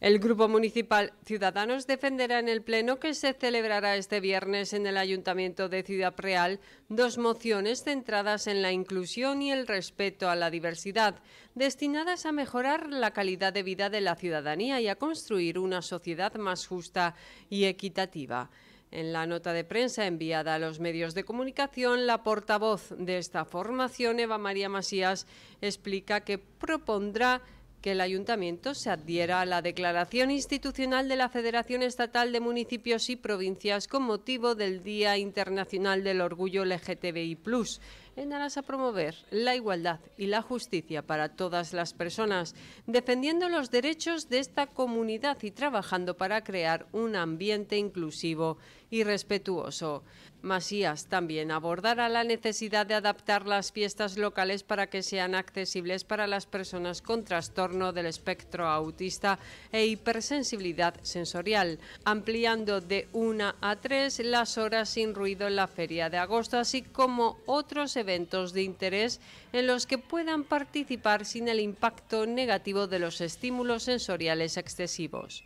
El Grupo Municipal Ciudadanos defenderá en el Pleno que se celebrará este viernes en el Ayuntamiento de Ciudad Real dos mociones centradas en la inclusión y el respeto a la diversidad, destinadas a mejorar la calidad de vida de la ciudadanía y a construir una sociedad más justa y equitativa. En la nota de prensa enviada a los medios de comunicación, la portavoz de esta formación, Eva María Masías, explica que propondrá que el ayuntamiento se adhiera a la declaración institucional de la Federación Estatal de Municipios y Provincias con motivo del Día Internacional del Orgullo LGTBI+, en aras a promover la igualdad y la justicia para todas las personas, defendiendo los derechos de esta comunidad y trabajando para crear un ambiente inclusivo y respetuoso. Masías también abordará la necesidad de adaptar las fiestas locales para que sean accesibles para las personas con trastornos del espectro autista e hipersensibilidad sensorial, ampliando de una a tres las horas sin ruido en la feria de agosto, así como otros eventos de interés en los que puedan participar sin el impacto negativo de los estímulos sensoriales excesivos.